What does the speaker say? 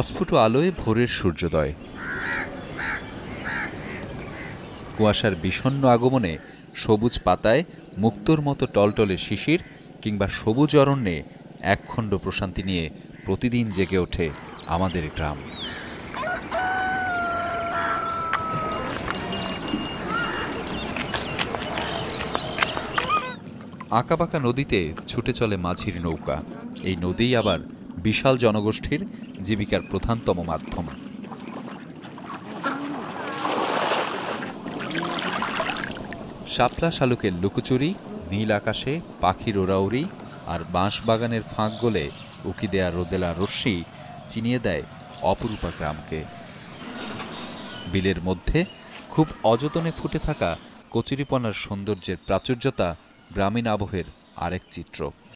অস্ফুট আলোয় ভোরের সূর্যোদয় কুয়াশার বিষণ্ন আগমনে সবুজ পাতায় মুক্তোর মতো টলটলে শিশির কিংবা সবুজ অরণ্যে একখণ্ড প্রশান্তি নিয়ে প্রতিদিন জেগে ওঠে আমাদের গ্রাম আঁকাবাঁকা নদীতে ছুটে চলে মাঝির নৌকা এই নদী আবার বিশাল জনগোষ্ঠীর জীবিকার প্রধানতম মাধ্যম শাপলা শালুকের লুকোচুরি নীল আকাশে পাখির ওরাউরি আর বাঁশ বাগানের ফাঁক গলে উকি দেয়া রোদেলা রশ্মি চিনিয়ে দেয় অপরূপা গ্রামকে বিলের মধ্যে খুব অযতনে ফুটে থাকা কচুরিপনার সৌন্দর্যের প্রাচুর্যতা গ্রামীণ আবহের আরেক চিত্র